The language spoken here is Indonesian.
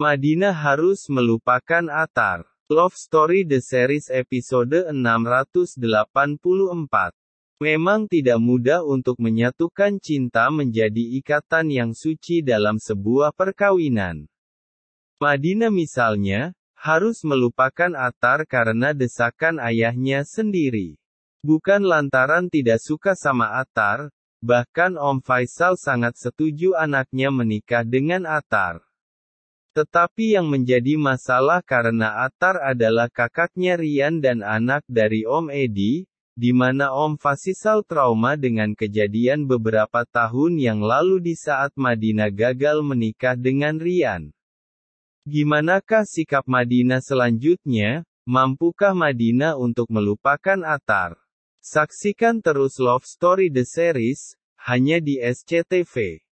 Madinah harus melupakan Atar. Love Story The Series episode 684. Memang tidak mudah untuk menyatukan cinta menjadi ikatan yang suci dalam sebuah perkawinan. Madina misalnya, harus melupakan Atar karena desakan ayahnya sendiri. Bukan lantaran tidak suka sama Atar, bahkan Om Faisal sangat setuju anaknya menikah dengan Atar. Tetapi yang menjadi masalah karena Atar adalah kakaknya Rian dan anak dari Om Edi, di mana Om Fasisal trauma dengan kejadian beberapa tahun yang lalu di saat Madina gagal menikah dengan Rian. Gimanakah sikap Madina selanjutnya? Mampukah Madina untuk melupakan Atar? Saksikan terus Love Story The Series, hanya di SCTV.